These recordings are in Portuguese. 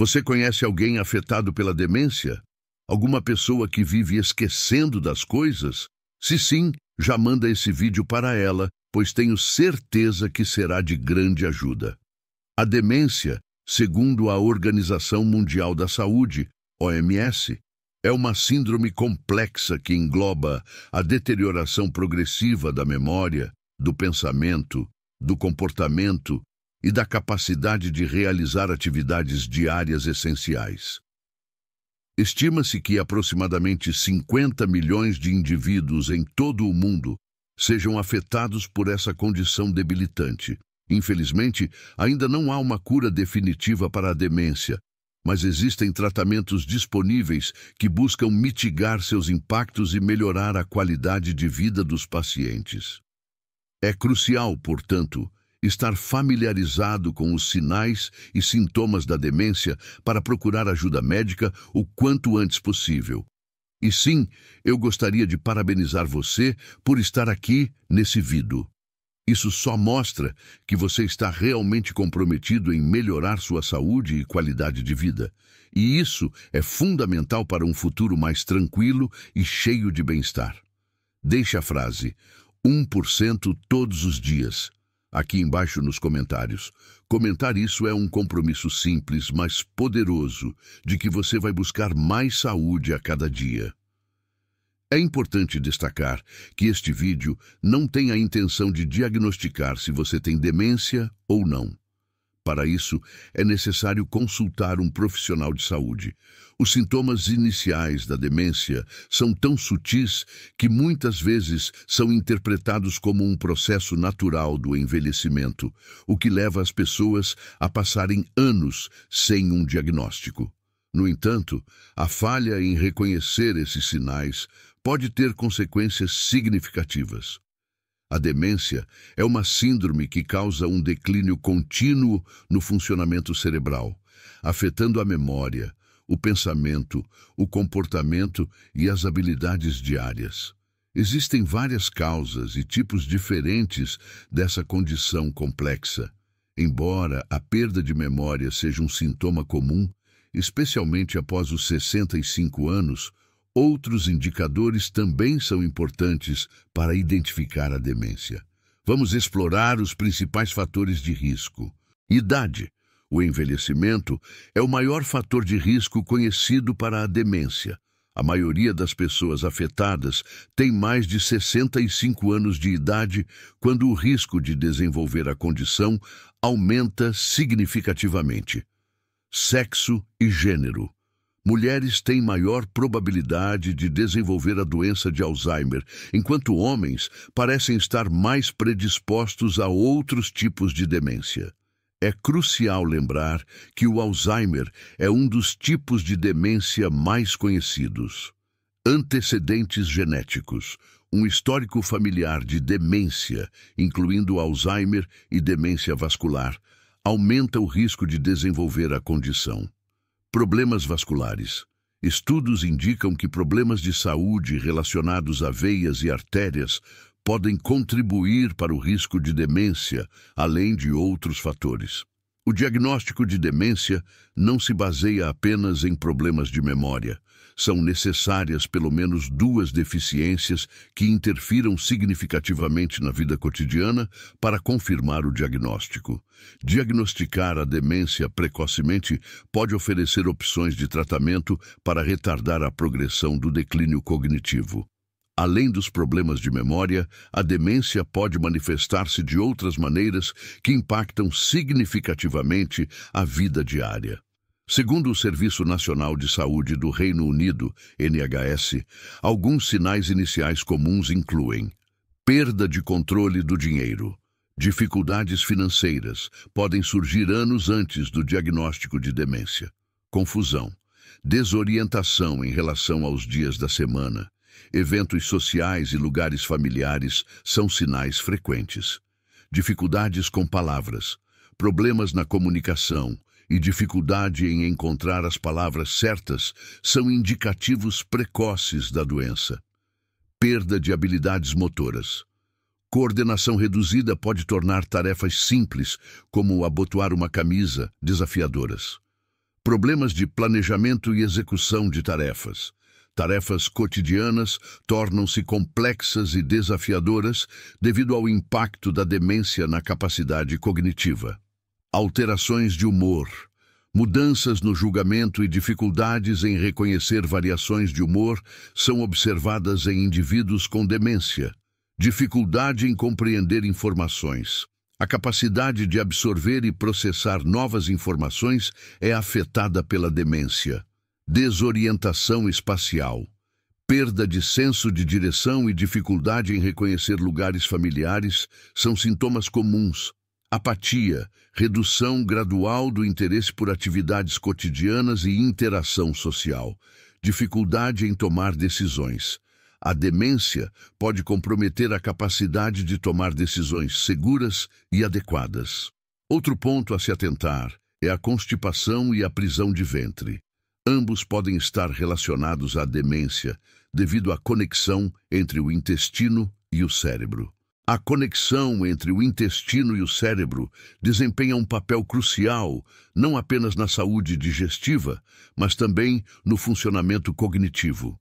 Você conhece alguém afetado pela demência? Alguma pessoa que vive esquecendo das coisas? Se sim, já manda esse vídeo para ela, pois tenho certeza que será de grande ajuda. A demência, segundo a Organização Mundial da Saúde, OMS, é uma síndrome complexa que engloba a deterioração progressiva da memória, do pensamento, do comportamento e da capacidade de realizar atividades diárias essenciais. Estima-se que aproximadamente 50 milhões de indivíduos em todo o mundo sejam afetados por essa condição debilitante. Infelizmente, ainda não há uma cura definitiva para a demência, mas existem tratamentos disponíveis que buscam mitigar seus impactos e melhorar a qualidade de vida dos pacientes. É crucial, portanto, estar familiarizado com os sinais e sintomas da demência para procurar ajuda médica o quanto antes possível. E sim, eu gostaria de parabenizar você por estar aqui nesse vídeo. Isso só mostra que você está realmente comprometido em melhorar sua saúde e qualidade de vida. E isso é fundamental para um futuro mais tranquilo e cheio de bem-estar. Deixe a frase 1% todos os dias aqui embaixo nos comentários. Comentar isso é um compromisso simples, mas poderoso, de que você vai buscar mais saúde a cada dia. É importante destacar que este vídeo não tem a intenção de diagnosticar se você tem demência ou não. Para isso, é necessário consultar um profissional de saúde. Os sintomas iniciais da demência são tão sutis que muitas vezes são interpretados como um processo natural do envelhecimento, o que leva as pessoas a passarem anos sem um diagnóstico. No entanto, a falha em reconhecer esses sinais pode ter consequências significativas. A demência é uma síndrome que causa um declínio contínuo no funcionamento cerebral, afetando a memória, o pensamento, o comportamento e as habilidades diárias. Existem várias causas e tipos diferentes dessa condição complexa. Embora a perda de memória seja um sintoma comum, especialmente após os 65 anos, Outros indicadores também são importantes para identificar a demência. Vamos explorar os principais fatores de risco. Idade. O envelhecimento é o maior fator de risco conhecido para a demência. A maioria das pessoas afetadas tem mais de 65 anos de idade quando o risco de desenvolver a condição aumenta significativamente. Sexo e gênero. Mulheres têm maior probabilidade de desenvolver a doença de Alzheimer, enquanto homens parecem estar mais predispostos a outros tipos de demência. É crucial lembrar que o Alzheimer é um dos tipos de demência mais conhecidos. Antecedentes genéticos, um histórico familiar de demência, incluindo Alzheimer e demência vascular, aumenta o risco de desenvolver a condição. Problemas vasculares. Estudos indicam que problemas de saúde relacionados a veias e artérias podem contribuir para o risco de demência, além de outros fatores. O diagnóstico de demência não se baseia apenas em problemas de memória. São necessárias pelo menos duas deficiências que interfiram significativamente na vida cotidiana para confirmar o diagnóstico. Diagnosticar a demência precocemente pode oferecer opções de tratamento para retardar a progressão do declínio cognitivo. Além dos problemas de memória, a demência pode manifestar-se de outras maneiras que impactam significativamente a vida diária. Segundo o Serviço Nacional de Saúde do Reino Unido, NHS, alguns sinais iniciais comuns incluem perda de controle do dinheiro, dificuldades financeiras podem surgir anos antes do diagnóstico de demência, confusão, desorientação em relação aos dias da semana, eventos sociais e lugares familiares são sinais frequentes. Dificuldades com palavras, problemas na comunicação e dificuldade em encontrar as palavras certas são indicativos precoces da doença. Perda de habilidades motoras. Coordenação reduzida pode tornar tarefas simples, como abotoar uma camisa, desafiadoras. Problemas de planejamento e execução de tarefas. Tarefas cotidianas tornam-se complexas e desafiadoras devido ao impacto da demência na capacidade cognitiva. Alterações de humor, mudanças no julgamento e dificuldades em reconhecer variações de humor são observadas em indivíduos com demência. Dificuldade em compreender informações. A capacidade de absorver e processar novas informações é afetada pela demência desorientação espacial, perda de senso de direção e dificuldade em reconhecer lugares familiares são sintomas comuns. Apatia, redução gradual do interesse por atividades cotidianas e interação social, dificuldade em tomar decisões. A demência pode comprometer a capacidade de tomar decisões seguras e adequadas. Outro ponto a se atentar é a constipação e a prisão de ventre. Ambos podem estar relacionados à demência devido à conexão entre o intestino e o cérebro. A conexão entre o intestino e o cérebro desempenha um papel crucial não apenas na saúde digestiva, mas também no funcionamento cognitivo.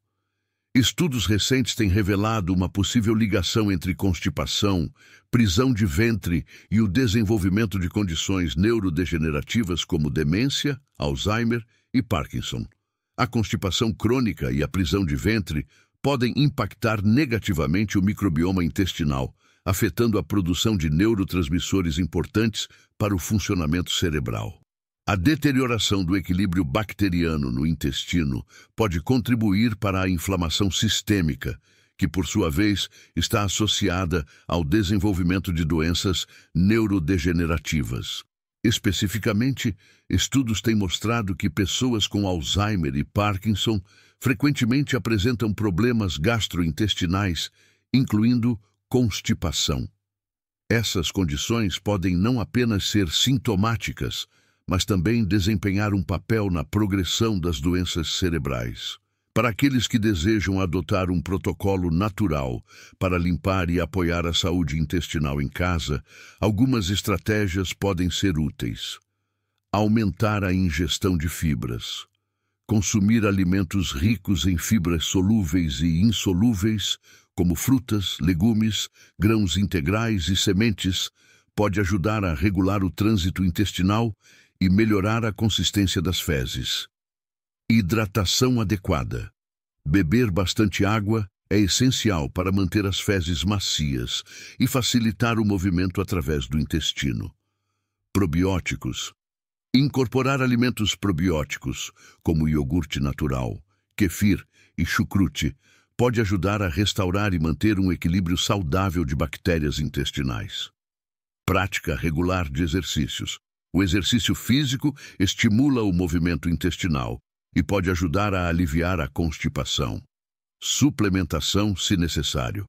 Estudos recentes têm revelado uma possível ligação entre constipação, prisão de ventre e o desenvolvimento de condições neurodegenerativas como demência, Alzheimer e Parkinson. A constipação crônica e a prisão de ventre podem impactar negativamente o microbioma intestinal, afetando a produção de neurotransmissores importantes para o funcionamento cerebral. A deterioração do equilíbrio bacteriano no intestino pode contribuir para a inflamação sistêmica, que por sua vez está associada ao desenvolvimento de doenças neurodegenerativas. Especificamente, estudos têm mostrado que pessoas com Alzheimer e Parkinson frequentemente apresentam problemas gastrointestinais, incluindo constipação. Essas condições podem não apenas ser sintomáticas, mas também desempenhar um papel na progressão das doenças cerebrais. Para aqueles que desejam adotar um protocolo natural para limpar e apoiar a saúde intestinal em casa, algumas estratégias podem ser úteis. Aumentar a ingestão de fibras. Consumir alimentos ricos em fibras solúveis e insolúveis, como frutas, legumes, grãos integrais e sementes, pode ajudar a regular o trânsito intestinal e melhorar a consistência das fezes. Hidratação adequada. Beber bastante água é essencial para manter as fezes macias e facilitar o movimento através do intestino. Probióticos. Incorporar alimentos probióticos, como iogurte natural, kefir e chucrute, pode ajudar a restaurar e manter um equilíbrio saudável de bactérias intestinais. Prática regular de exercícios. O exercício físico estimula o movimento intestinal e pode ajudar a aliviar a constipação. Suplementação, se necessário.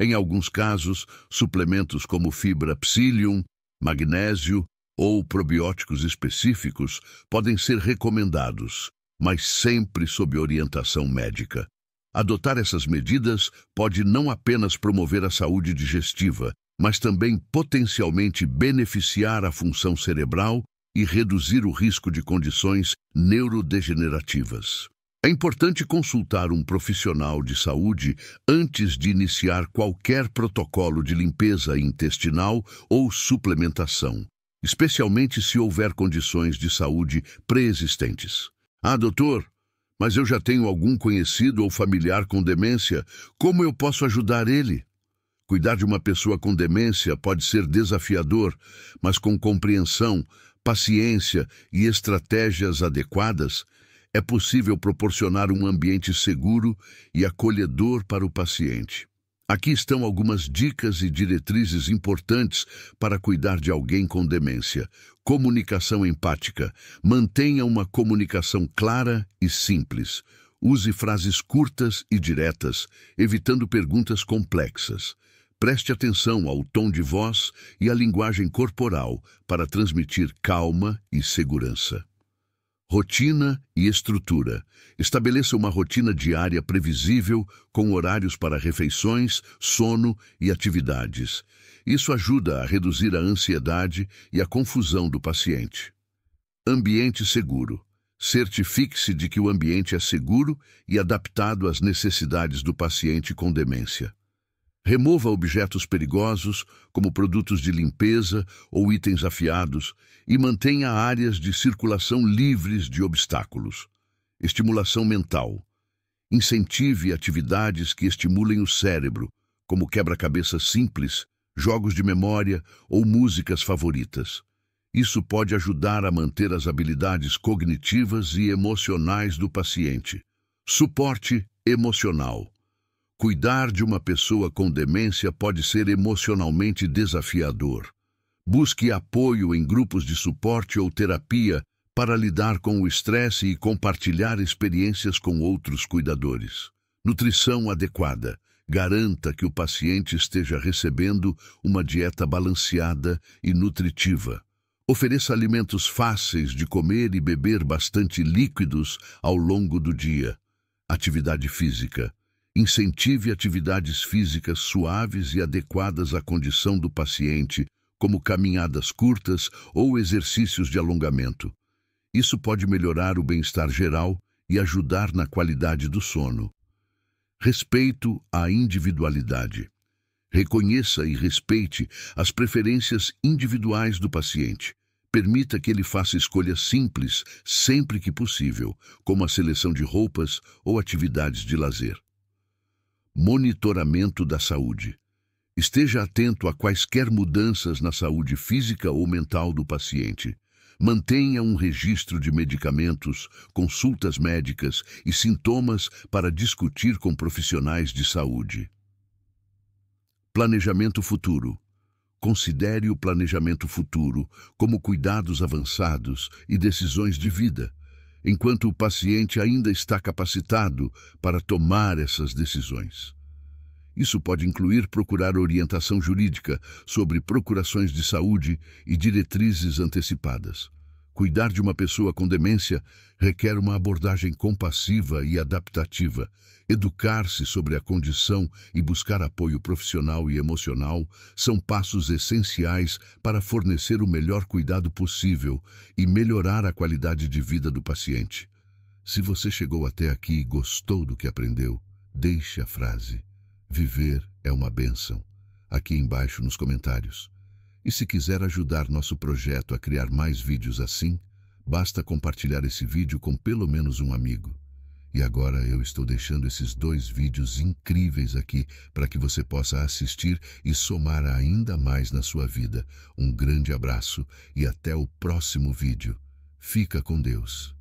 Em alguns casos, suplementos como fibra psyllium, magnésio ou probióticos específicos podem ser recomendados, mas sempre sob orientação médica. Adotar essas medidas pode não apenas promover a saúde digestiva, mas também potencialmente beneficiar a função cerebral e reduzir o risco de condições neurodegenerativas. É importante consultar um profissional de saúde antes de iniciar qualquer protocolo de limpeza intestinal ou suplementação, especialmente se houver condições de saúde pré-existentes. Ah, doutor, mas eu já tenho algum conhecido ou familiar com demência. Como eu posso ajudar ele? Cuidar de uma pessoa com demência pode ser desafiador, mas com compreensão paciência e estratégias adequadas, é possível proporcionar um ambiente seguro e acolhedor para o paciente. Aqui estão algumas dicas e diretrizes importantes para cuidar de alguém com demência. Comunicação empática. Mantenha uma comunicação clara e simples. Use frases curtas e diretas, evitando perguntas complexas. Preste atenção ao tom de voz e à linguagem corporal para transmitir calma e segurança. Rotina e estrutura. Estabeleça uma rotina diária previsível, com horários para refeições, sono e atividades. Isso ajuda a reduzir a ansiedade e a confusão do paciente. Ambiente seguro. Certifique-se de que o ambiente é seguro e adaptado às necessidades do paciente com demência. Remova objetos perigosos, como produtos de limpeza ou itens afiados, e mantenha áreas de circulação livres de obstáculos. Estimulação mental. Incentive atividades que estimulem o cérebro, como quebra-cabeças simples, jogos de memória ou músicas favoritas. Isso pode ajudar a manter as habilidades cognitivas e emocionais do paciente. Suporte emocional. Cuidar de uma pessoa com demência pode ser emocionalmente desafiador. Busque apoio em grupos de suporte ou terapia para lidar com o estresse e compartilhar experiências com outros cuidadores. Nutrição adequada. Garanta que o paciente esteja recebendo uma dieta balanceada e nutritiva. Ofereça alimentos fáceis de comer e beber bastante líquidos ao longo do dia. Atividade física incentive atividades físicas suaves e adequadas à condição do paciente, como caminhadas curtas ou exercícios de alongamento. Isso pode melhorar o bem-estar geral e ajudar na qualidade do sono. Respeito à individualidade. Reconheça e respeite as preferências individuais do paciente. Permita que ele faça escolhas simples sempre que possível, como a seleção de roupas ou atividades de lazer monitoramento da saúde. Esteja atento a quaisquer mudanças na saúde física ou mental do paciente. Mantenha um registro de medicamentos, consultas médicas e sintomas para discutir com profissionais de saúde. Planejamento futuro. Considere o planejamento futuro como cuidados avançados e decisões de vida enquanto o paciente ainda está capacitado para tomar essas decisões. Isso pode incluir procurar orientação jurídica sobre procurações de saúde e diretrizes antecipadas. Cuidar de uma pessoa com demência requer uma abordagem compassiva e adaptativa. Educar-se sobre a condição e buscar apoio profissional e emocional são passos essenciais para fornecer o melhor cuidado possível e melhorar a qualidade de vida do paciente. Se você chegou até aqui e gostou do que aprendeu, deixe a frase: Viver é uma bênção, aqui embaixo nos comentários. E se quiser ajudar nosso projeto a criar mais vídeos assim, basta compartilhar esse vídeo com pelo menos um amigo. E agora eu estou deixando esses dois vídeos incríveis aqui para que você possa assistir e somar ainda mais na sua vida. Um grande abraço e até o próximo vídeo. Fica com Deus.